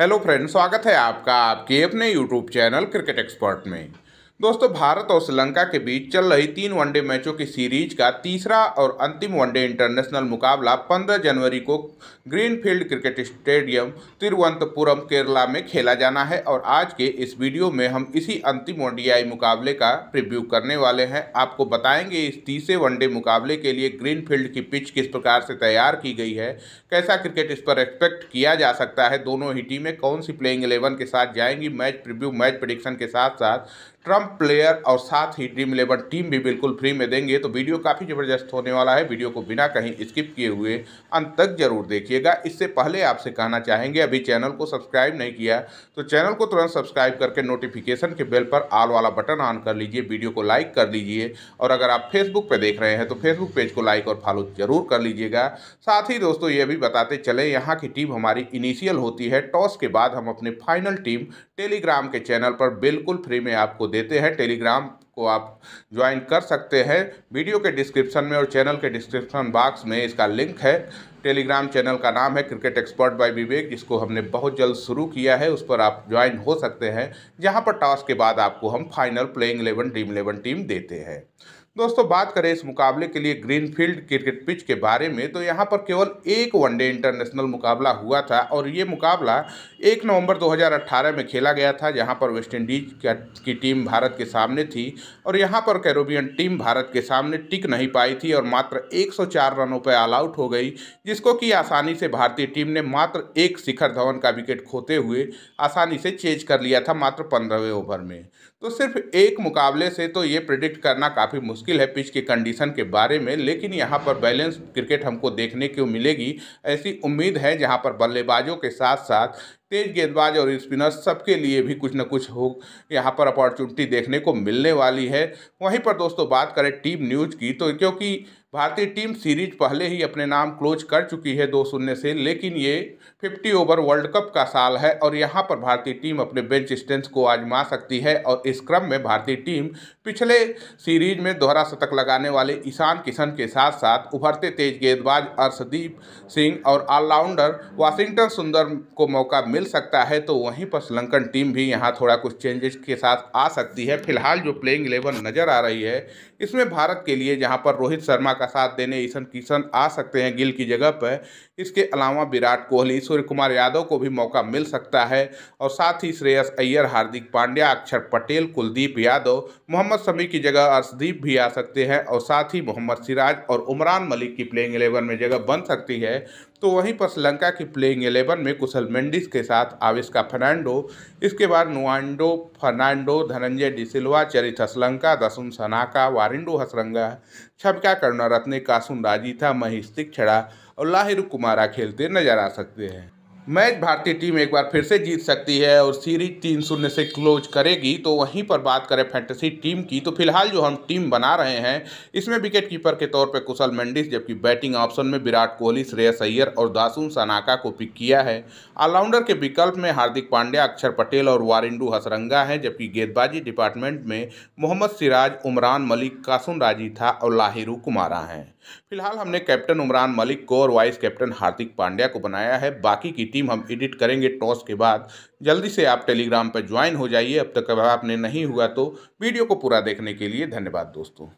hello friend स्वागत है आपका आपके अपने यूट्यूब चैनल क्रिकेट एक्सपर्ट में दोस्तों भारत और श्रीलंका के बीच चल रही तीन वनडे मैचों की सीरीज का तीसरा और अंतिम वनडे इंटरनेशनल मुकाबला 15 जनवरी को Greenfield cricket stadium Thiruvananthapuram Kerala में खेला जाना है और आज के इस वीडियो में हम इसी अंतिम वनडीआई मुकाबले का प्रिव्यू करने वाले हैं आपको बताएंगे इस तीसरे वनडे मुकाबले के लिए ग्रीन की पिच किस प्रकार से तैयार की गई है कैसा क्रिकेट इस पर एक्सपेक्ट किया जा सकता है दोनों ही टीमें कौन सी प्लेइंग एलेवन के साथ जाएंगी मैच प्रिव्यू मैच प्रडिक्शन के साथ साथ ट्रम्प हम प्लेयर और साथ ही ड्रीम इलेवन टीम भी बिल्कुल फ्री में देंगे तो वीडियो काफ़ी ज़बरदस्त होने वाला है वीडियो को बिना कहीं स्किप किए हुए अंत तक जरूर देखिएगा इससे पहले आपसे कहना चाहेंगे अभी चैनल को सब्सक्राइब नहीं किया तो चैनल को तुरंत सब्सक्राइब करके नोटिफिकेशन के बेल पर आल वाला बटन ऑन कर लीजिए वीडियो को लाइक कर लीजिए और अगर आप फेसबुक पर देख रहे हैं तो फेसबुक पेज को लाइक और फॉलो जरूर कर लीजिएगा साथ ही दोस्तों ये भी बताते चले यहाँ की टीम हमारी इनिशियल होती है टॉस के बाद हम अपनी फाइनल टीम टेलीग्राम के चैनल पर बिल्कुल फ्री में आपको देते देते हैं टेलीग्राम को आप ज्वाइन कर सकते हैं वीडियो के डिस्क्रिप्शन में और चैनल के डिस्क्रिप्शन बॉक्स में इसका लिंक है टेलीग्राम चैनल का नाम है क्रिकेट एक्सपर्ट बाय विवेक जिसको हमने बहुत जल्द शुरू किया है उस पर आप ज्वाइन हो सकते हैं जहां पर टॉस के बाद आपको हम final playing eleven Dream eleven team देते हैं दोस्तों बात करें इस मुकाबले के लिए ग्रीनफील्ड क्रिकेट पिच के बारे में तो यहाँ पर केवल एक वनडे इंटरनेशनल मुकाबला हुआ था और ये मुकाबला 1 नवंबर 2018 में खेला गया था जहाँ पर वेस्टइंडीज की टीम भारत के सामने थी और यहाँ पर कैरोबियन टीम भारत के सामने टिक नहीं पाई थी और मात्र 104 रनों पर ऑल आउट हो गई जिसको कि आसानी से भारतीय टीम ने मात्र एक शिखर धवन का विकेट खोते हुए आसानी से चेज कर लिया था मात्र पंद्रहवें ओवर में तो सिर्फ एक मुकाबले से तो ये प्रिडिक्ट करना काफ़ी मुश्किल है पिच की कंडीशन के बारे में लेकिन यहाँ पर बैलेंस क्रिकेट हमको देखने को मिलेगी ऐसी उम्मीद है जहाँ पर बल्लेबाजों के साथ साथ तेज गेंदबाज और स्पिनर्स सबके लिए भी कुछ ना कुछ हो यहाँ पर अपॉर्चुनिटी देखने को मिलने वाली है वहीं पर दोस्तों बात करें टीम न्यूज की तो क्योंकि भारतीय टीम सीरीज पहले ही अपने नाम क्लोज कर चुकी है दो शून्य से लेकिन ये 50 ओवर वर्ल्ड कप का साल है और यहाँ पर भारतीय टीम अपने बेंच स्ट्रेंथ को आजमा सकती है और इस क्रम में भारतीय टीम पिछले सीरीज में दोहरा शतक लगाने वाले ईशान किशन के साथ साथ उभरते तेज गेंदबाज अर्शदीप सिंह और ऑलराउंडर वाशिंगटन सुंदर को मौका मिल मिल सकता है तो वहीं पर श्रीलंकन टीम भी यहाँ थोड़ा कुछ चेंजेस के साथ आ सकती है फिलहाल जो प्लेइंग इलेवन नज़र आ रही है इसमें भारत के लिए जहाँ पर रोहित शर्मा का साथ देने ईशन किशन आ सकते हैं गिल की जगह पर इसके अलावा विराट कोहली सूर्य कुमार यादव को भी मौका मिल सकता है और साथ ही श्रेयस अय्यर हार्दिक पांड्या अक्षर पटेल कुलदीप यादव मोहम्मद शमी की जगह अर्शदीप भी आ सकते हैं और साथ ही मोहम्मद सिराज और उमरान मलिक की प्लेइंग इलेवन में जगह बन सकती है तो वहीं पर श्रीलंका की प्लेइंग एलेवन में कुशल मेंडिस के साथ आविस्का फर्नांडो इसके बाद नुआंडो फर्नांडो धनंजय डिसिल्वा चरित हसलंका दसुन सनाका वारिंडो हसरंगा छबका कर्णरत्ने कासुन राजीथा महेश तिक्षड़ा और लाहिर कुमारा खेलते नजर आ सकते हैं मैच भारतीय टीम एक बार फिर से जीत सकती है और सीरीज तीन शून्य से क्लोज करेगी तो वहीं पर बात करें फैंटेसी टीम की तो फिलहाल जो हम टीम बना रहे हैं इसमें विकेट कीपर के तौर पर कुशल मेंडिस जबकि बैटिंग ऑप्शन में विराट कोहली श्रेयस अय्यर और दासून सनाका को पिक किया है ऑलराउंडर के विकल्प में हार्दिक पांड्या अक्षर पटेल और वारिंडू हसरंगा हैं जबकि गेंदबाजी डिपार्टमेंट में मोहम्मद सिराज उमरान मलिक कासुम राजी था और लाहिरू कुमारा हैं फिलहाल हमने कैप्टन उमरान मलिक को और वाइस कैप्टन हार्दिक पांड्या को बनाया है बाकी की टीम हम एडिट करेंगे टॉस के बाद जल्दी से आप टेलीग्राम पर ज्वाइन हो जाइए अब तक अगर आपने नहीं हुआ तो वीडियो को पूरा देखने के लिए धन्यवाद दोस्तों